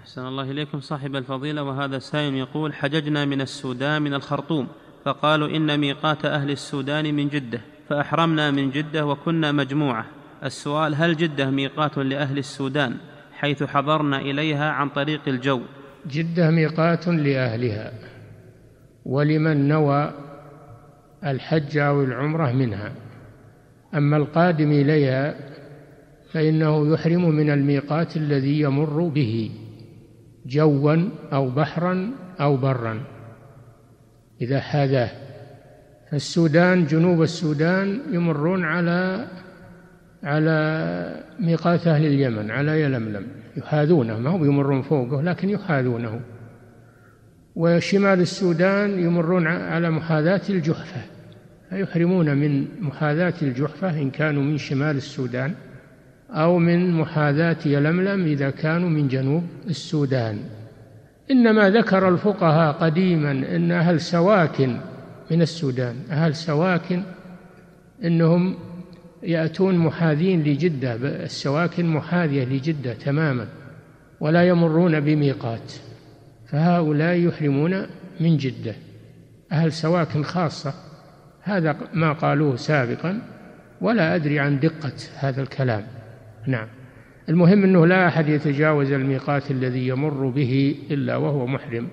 أحسن الله إليكم صاحب الفضيلة وهذا سائل يقول حججنا من السودان من الخرطوم فقالوا إن ميقات أهل السودان من جدة فأحرمنا من جدة وكنا مجموعة السؤال هل جدة ميقات لأهل السودان حيث حضرنا إليها عن طريق الجو جدة ميقات لأهلها ولمن نوى الحج أو العمرة منها أما القادم إليها فإنه يحرم من الميقات الذي يمر به جوا أو بحرا أو برا إذا حاذاه فالسودان جنوب السودان يمرون على على ميقات أهل اليمن على يلملم يحاذونه ما هو يمرون فوقه لكن يحاذونه وشمال السودان يمرون على محاذاة الجحفة فيحرمون من محاذاة الجحفة إن كانوا من شمال السودان أو من محاذاة يلملم إذا كانوا من جنوب السودان إنما ذكر الفقهاء قديما أن أهل سواكن من السودان أهل سواكن أنهم يأتون محاذين لجدة السواكن محاذية لجدة تماما ولا يمرون بميقات فهؤلاء يحرمون من جدة أهل سواكن خاصة هذا ما قالوه سابقا ولا أدري عن دقة هذا الكلام نعم المهم أنه لا أحد يتجاوز الميقات الذي يمر به إلا وهو محرم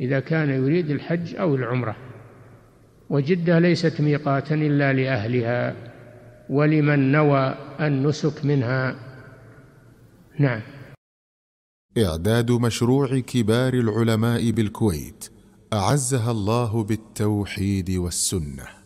إذا كان يريد الحج أو العمرة وجدة ليست ميقاتا إلا لأهلها ولمن نوى النسك منها نعم إعداد مشروع كبار العلماء بالكويت أعزها الله بالتوحيد والسنة